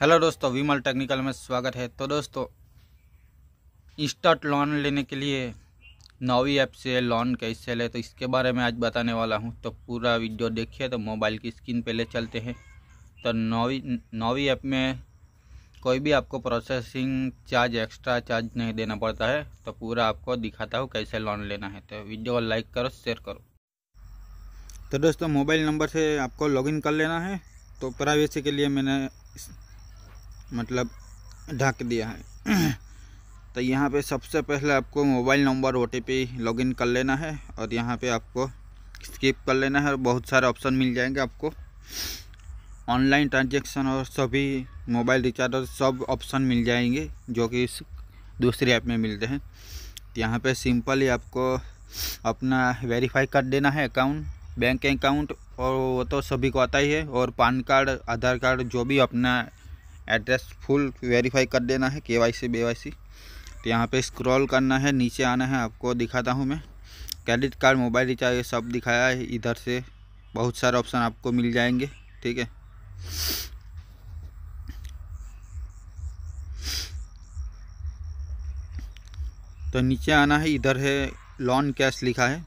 hello दोस्तों विमल technical में स्वागत है तो दोस्तों इंस्टर्ट लोन लेने के लिए नवी ऐप से लोन कैसे ले तो इसके बारे में आज बताने वाला हूँ तो पूरा वीडियो देखिए तो मोबाइल की स्क्रीन पहले चलते हैं तो नवी नवी ऐप में कोई भी आपको प्रोसेसिंग चार्ज एक्स्ट्रा चार्ज नहीं देना पड़ता है तो पूरा आपको दिखाता हूँ कैसे लोन लेना है तो वीडियो को लाइक करो शेयर करो तो दोस्तों मोबाइल नंबर से आपको लॉगिन कर लेना है तो प्राइवेसी के लिए मैंने मतलब ढक दिया है तो यहाँ पे सबसे पहले आपको मोबाइल नंबर ओ लॉगिन कर लेना है और यहाँ पे आपको स्किप कर लेना है और बहुत सारे ऑप्शन मिल जाएंगे आपको ऑनलाइन ट्रांजेक्शन और सभी मोबाइल रिचार्ज और सब ऑप्शन मिल जाएंगे जो कि इस दूसरी ऐप में मिलते हैं तो यहाँ पे सिंपली आपको अपना वेरीफाई कर देना है अकाउंट बैंक अकाउंट और वो तो सभी को आता ही है और पान कार्ड आधार कार्ड जो भी अपना एड्रेस फुल वेरीफाई कर देना है के वाई सी बे वाई सी तो यहाँ पर स्क्रॉल करना है नीचे आना है आपको दिखाता हूँ मैं क्रेडिट कार्ड मोबाइल रिचार्ज ये सब दिखाया है इधर से बहुत सारे ऑप्शन आपको मिल जाएंगे ठीक है तो नीचे आना है इधर है लोन कैश लिखा है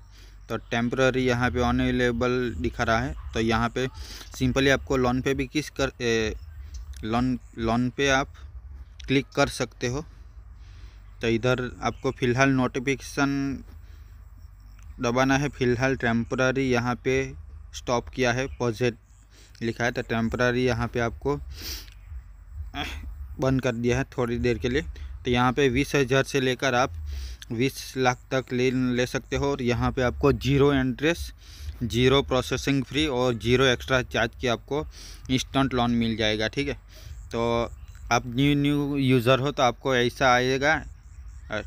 तो टेम्प्ररी यहाँ पे अवेलेबल दिखा रहा है तो यहाँ पे सिंपली आपको लोन पे भी किस कर ए, लोन लोन पे आप क्लिक कर सकते हो तो इधर आपको फ़िलहाल नोटिफिकेशन दबाना है फ़िलहाल टेम्पररी यहाँ पे स्टॉप किया है पॉजिट लिखा है तो टेम्पररी यहाँ पे आपको बंद कर दिया है थोड़ी देर के लिए तो यहाँ पे बीस हज़ार से लेकर आप बीस लाख तक ले ले सकते हो और यहाँ पे आपको zero interest zero processing free और ज़ीरो एक्स्ट्रा चार्ज की आपको इंस्टेंट लोन मिल जाएगा ठीक है तो आप न्यू न्यू यूज़र हो तो आपको ऐसा आएगा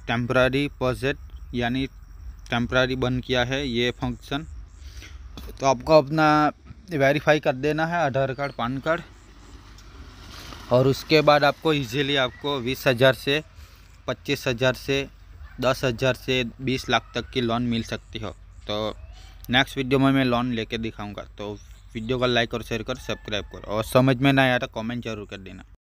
टेम्प्रारी पॉजिट यानी टेम्प्रारी बंद किया है ये फंक्शन तो आपको अपना वेरीफाई कर देना है आधार कार्ड पान कार्ड और उसके बाद आपको इजीली आपको बीस हज़ार से पच्चीस हज़ार से दस हज़ार से बीस लाख तक की लोन मिल सकती हो तो नेक्स्ट वीडियो में मैं लोन लेके दिखाऊंगा तो वीडियो को लाइक और शेयर कर सब्सक्राइब करो और समझ में ना आया तो कमेंट जरूर कर देना